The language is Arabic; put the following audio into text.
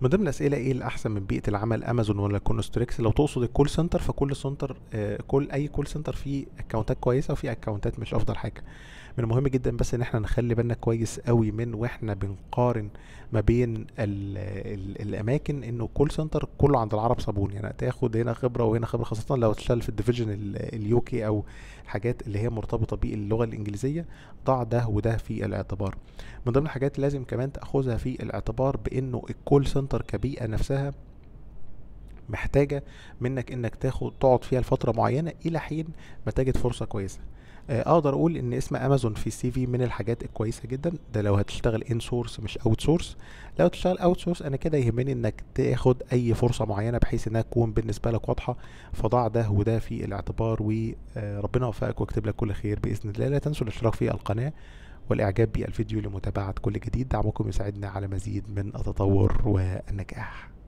من ضمن الاسئله ايه الاحسن من بيئه العمل امازون ولا كونستريكس لو تقصد الكول سنتر فكل سنتر كل اي كول سنتر فيه اكونتات كويسه وفيه اكونتات مش افضل حاجه من المهم جدا بس ان احنا نخلي بالنا كويس قوي من واحنا بنقارن ما بين الـ الـ الاماكن انه كل سنتر كله عند العرب صابون يعني تاخد هنا خبره وهنا خبره خاصه لو تشتغل في الديفيجن اليوكي او حاجات اللي هي مرتبطه باللغه الانجليزيه ضع ده وده في الاعتبار من ضمن الحاجات لازم كمان تاخذها في الاعتبار بانه الكول سنتر المنظر كبيئة نفسها محتاجة منك انك تاخد تقعد فيها لفترة معينة الى حين ما تجد فرصة كويسة آه، اقدر اقول ان اسم امازون في السي في من الحاجات الكويسه جدا ده لو هتشتغل ان سورس مش اوت سورس لو تشتغل اوت سورس انا كده يهمني انك تاخد اي فرصه معينه بحيث انها تكون بالنسبه لك واضحه فضع ده وده في الاعتبار وربنا آه، يوفقك ويكتب لك كل خير باذن الله لا تنسوا الاشتراك في القناه والاعجاب بالفيديو لمتابعه كل جديد دعمكم يساعدنا على مزيد من التطور والنجاح